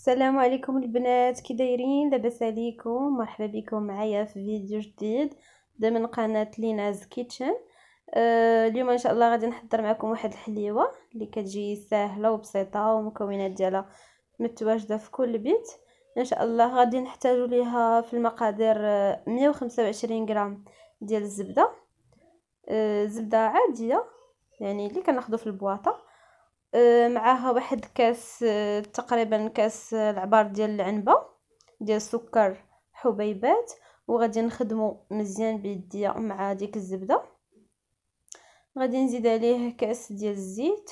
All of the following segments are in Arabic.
السلام عليكم البنات كي دايرين لاباس عليكم مرحبا بكم معايا في فيديو جديد دا من قناه ليناز كيتشن آه اليوم ان شاء الله غادي نحضر معكم واحد الحليوه اللي كتجي ساهله وبسيطه ومكونات ديالها متواجده في كل بيت ان شاء الله غادي نحتاجو ليها في المقادير 125 آه، غرام ديال الزبده آه زبده عاديه يعني اللي كناخذوا في البواطه معاها واحد كاس أه، تقريبا كاس أه، العبار ديال العنبه ديال السكر حبيبات وغادي نخدمو مزيان بيديا مع ديك الزبده غادي نزيد عليه كاس ديال الزيت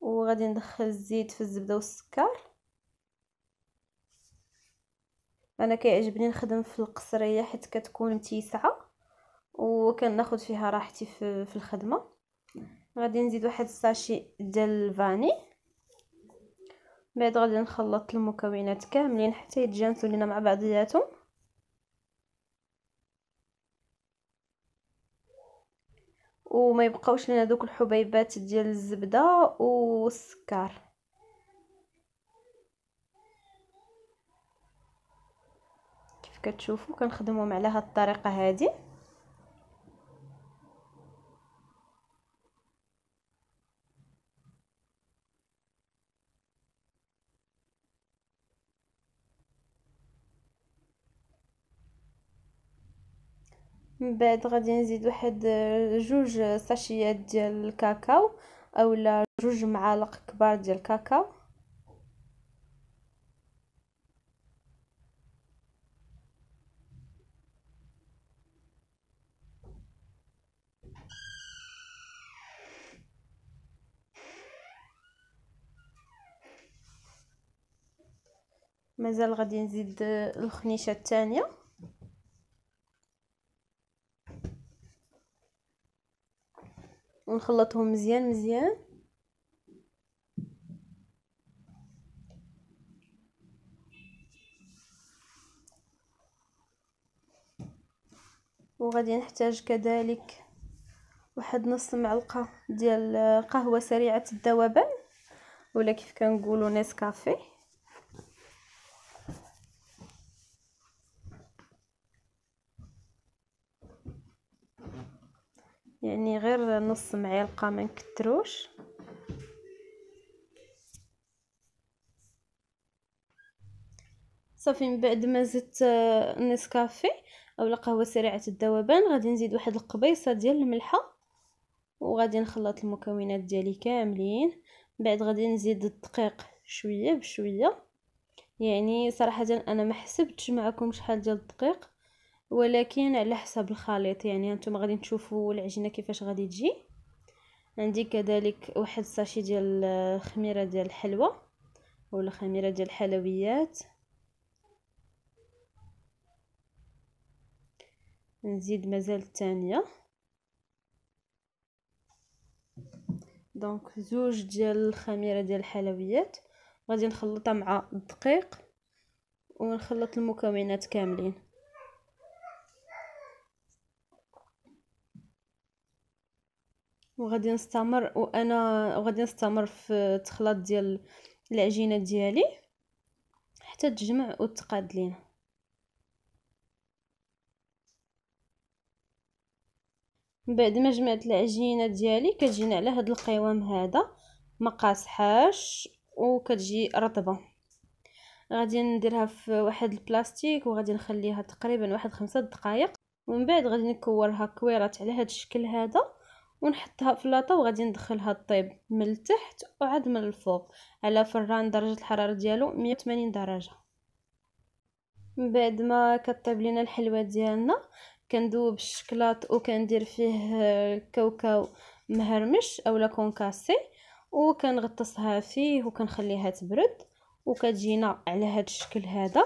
وغادي ندخل الزيت في الزبده والسكر انا كيعجبني نخدم في القصريه حيت كتكون تيسعه وكناخذ فيها راحتي في الخدمه غادي نزيد واحد الساشي ديال الفاني بعد غادي نخلط المكونات كاملين حتى يتجانسوا لينا مع بعضياتهم وما يبقاوش لنا دوك الحبيبات ديال الزبده والسكر كتشوفوا كنخدمهم على هاد الطريقه هذه من بعد غادي نزيد واحد آه، جوج ساشيات ديال الكاكاو اولا جوج معالق كبار ديال الكاكاو مازال غادي نزيد آه، الخنيشه الثانيه ونخلطهم مزيان مزيان وغادي نحتاج كذلك واحد نص معلقه ديال قهوه سريعه الذوبان ولا كيف كنقولوا نسكافيه يعني غير نص معلقه ما نكتروش صافي من بعد ما زدت نسكافي اولا قهوه سريعه الذوبان غادي نزيد واحد القبيصه ديال الملحه وغادي نخلط المكونات ديالي كاملين بعد غادي نزيد الدقيق شويه بشويه يعني صراحه انا ما حسبتش معكم شحال ديال الدقيق ولكن على حسب الخليط يعني انتم غادي تشوفوا العجينه كيفاش غادي تجي عندي كذلك واحد الساشي ديال الخميره ديال الحلوى ولا خميره ديال الحلويات نزيد مازال الثانيه دونك زوج ديال الخميره ديال الحلويات غادي نخلطها مع الدقيق ونخلط المكونات كاملين وغادي نستمر وانا وغادي نستمر في التخلاط ديال العجينه ديالي حتى تجمع وتقاد لينا من بعد ما جمعت العجينه ديالي كتجينا على هذا القوام هذا ما قاصحاش وكتجي رطبه غادي نديرها في واحد البلاستيك وغادي نخليها تقريبا واحد خمسة دقائق ومن بعد غادي نكورها كويرات على هذا الشكل هذا ونحطها في لاطا وغادي ندخلها طيب من التحت وعاد من الفوق على فران درجه الحراره ديالو 180 درجه من بعد ما كطيب لينا الحلوه ديالنا كندوب الشكلاط وكندير فيه الكاوكاو مهرمش اولا كونكاسي وكنغطسها فيه وكنخليها تبرد وكتجينا على هذا الشكل هذا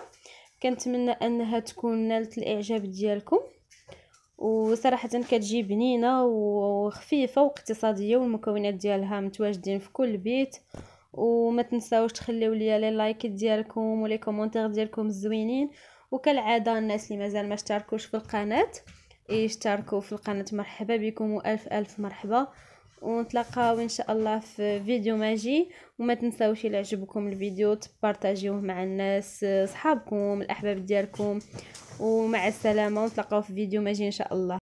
كنتمنى انها تكون نالت الاعجاب ديالكم وصراحه كتجي بنينه وخفيفه واقتصاديه والمكونات ديالها متواجدين في كل بيت وما تنساوش تخليو ليا لي لايك ديالكم ولي كومونتير ديالكم الزوينين وكالعاده الناس اللي مازال ما اشتركوش في القناه يشتركوا في القناه مرحبا بكم والف الف مرحبا ونتلاقاو ان شاء الله في فيديو ماجي وما تنساوش الى عجبكم الفيديو تبارطاجيوه مع الناس صحابكم الاحباب ديالكم ومع السلامه ونتلاقاو في فيديو ماجي ان شاء الله